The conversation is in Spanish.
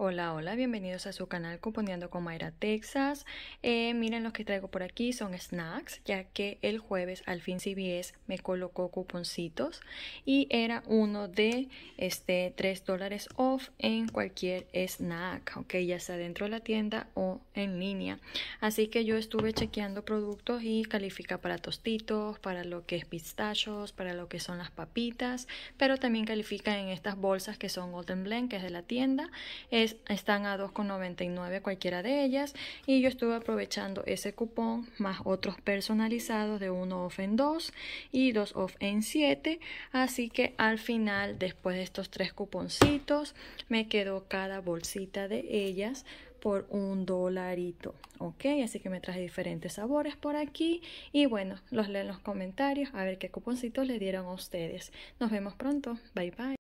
Hola, hola, bienvenidos a su canal Componiendo con Mayra Texas. Eh, miren los que traigo por aquí son snacks, ya que el jueves al fin CBS me colocó cuponcitos y era uno de este 3 dólares off en cualquier snack, okay, ya sea dentro de la tienda o en línea. Así que yo estuve chequeando productos y califica para tostitos, para lo que es pistachos, para lo que son las papitas, pero también califica en estas bolsas que son Golden Blend, que es de la tienda están a 2,99 cualquiera de ellas y yo estuve aprovechando ese cupón más otros personalizados de uno off en 2 y dos off en 7 así que al final después de estos tres cuponcitos me quedó cada bolsita de ellas por un dolarito ok así que me traje diferentes sabores por aquí y bueno los leo en los comentarios a ver qué cuponcitos le dieron a ustedes nos vemos pronto bye bye